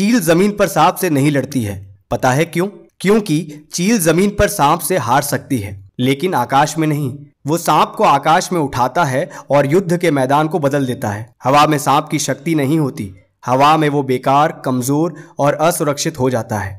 चील जमीन पर सांप से नहीं लड़ती है पता है क्यों क्योंकि चील जमीन पर सांप से हार सकती है लेकिन आकाश में नहीं वो सांप को आकाश में उठाता है और युद्ध के मैदान को बदल देता है हवा में सांप की शक्ति नहीं होती हवा में वो बेकार कमजोर और असुरक्षित हो जाता है